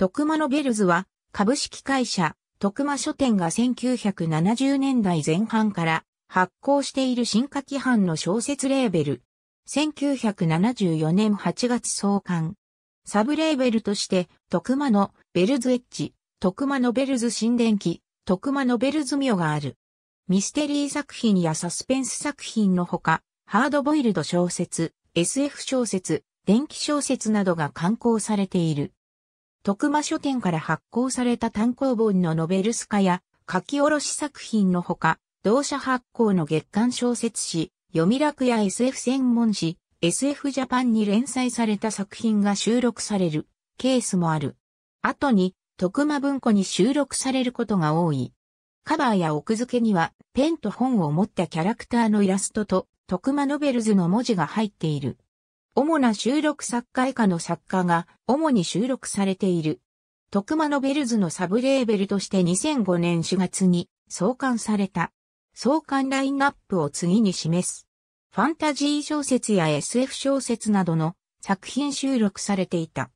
徳間のベルズは、株式会社、徳間書店が1970年代前半から発行している進化規範の小説レーベル。1974年8月創刊。サブレーベルとして、徳間のベルズエッジ、徳間のベルズ新電気、徳間のベルズミオがある。ミステリー作品やサスペンス作品のほか、ハードボイルド小説、SF 小説、電気小説などが刊行されている。徳間書店から発行された単行本のノベルス化や書き下ろし作品のほか、同社発行の月刊小説誌、読み楽や SF 専門誌、SF ジャパンに連載された作品が収録されるケースもある。後に、徳間文庫に収録されることが多い。カバーや奥付けには、ペンと本を持ったキャラクターのイラストと、徳間ノベルズの文字が入っている。主な収録作家以下の作家が主に収録されている。徳間ノベルズのサブレーベルとして2005年4月に創刊された。創刊ラインナップを次に示す。ファンタジー小説や SF 小説などの作品収録されていた。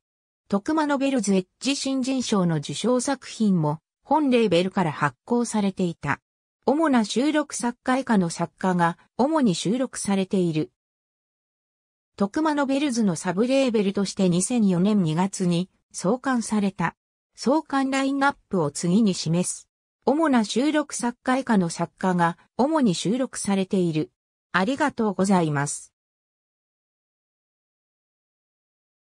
徳間ノベルズエッジ新人賞の受賞作品も本レーベルから発行されていた。主な収録作家以下の作家が主に収録されている。徳間ノベルズのサブレーベルとして2004年2月に創刊された。創刊ラインナップを次に示す。主な収録作家以下の作家が主に収録されている。ありがとうございます。